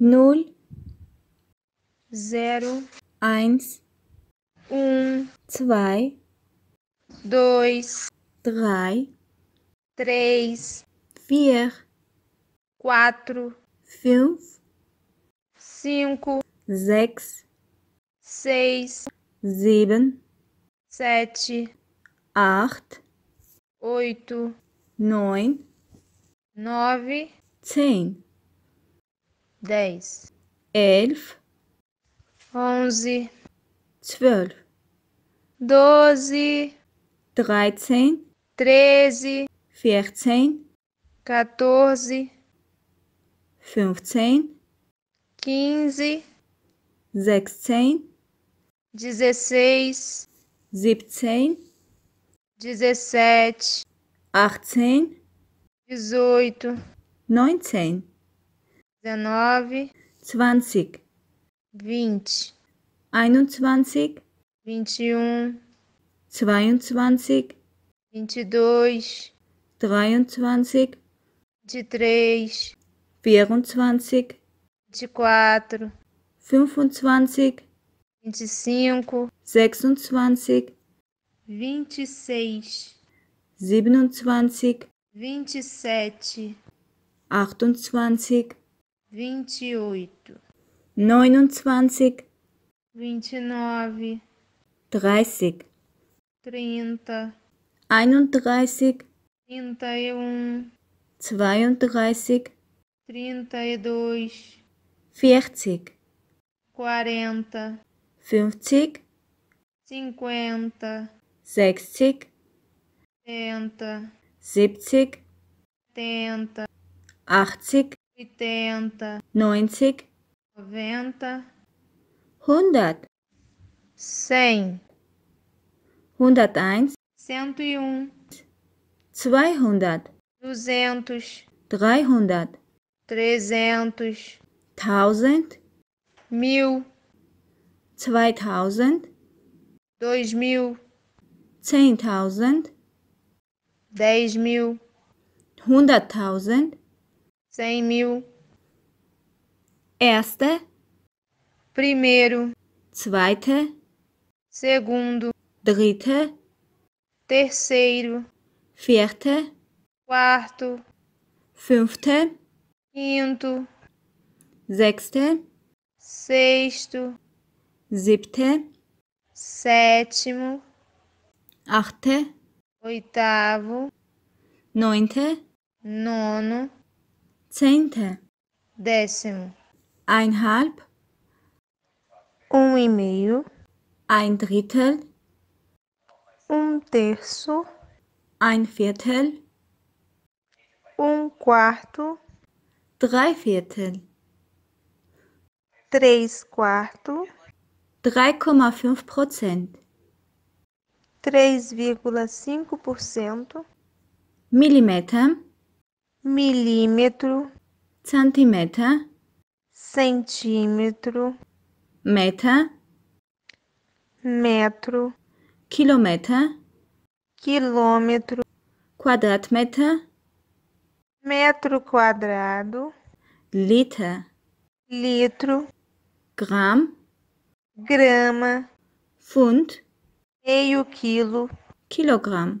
null, zero, eins, um, zwei, dois, drei, três, vier, quatro, fünf, cinco, sechs, seis, sieben, sete, acht, oito, neun, nove, zehn dez ألف onze zwölf doze dreizehn treze vierzehn quatorze fünfzehn quinze sechzehn dezesseis siebzehn dezessete achtzehn dezoito neunzehn dezenove, zwanzig, vinte, einundzwanzig, vinte e um, zweiundzwanzig, vinte e dois, dreiundzwanzig, vinte e três, vierundzwanzig, vinte e quatro, fünfundzwanzig, vinte e cinco, sechsundzwanzig, vinte e seis, siebenundzwanzig, vinte e sete, achtundzwanzig, 28, 29, 29, 30, 30, 31, 31, 32, 32, 40, 40, 50, 50, 60, 70, 70, 70, 80, oitenta, neunzig, noventa, hundert, cem, hunderteins, cento e um, zweihundert, duzentos, dreihundert, trezentos, tausend, mil, zweitausend, dois mil, dez mil, cem mil. Erste. Primeiro. Zweite. Segundo. Dritte. Terceiro. Vierte. Quarto. Fünfte. Quinto. Sechste. Sexto. Siebte. Sétimo. Achte. Oitavo. Nointe. Nono. Zehnte. Décimo. Einhalb. Um e meio. Ein Drittel. Um terço. Ein Viertel. Um quarto. Drei Viertel. Três quarto. 3,5 Prozent. 3,5%. Milímetro milímetro, centímetro centímetro, meta, metro, quilômetro quilômetro, quadratmetro metro quadrado, litro litro, gram, grama, fund meio quilo, quilogram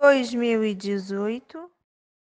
dois mil e dezoito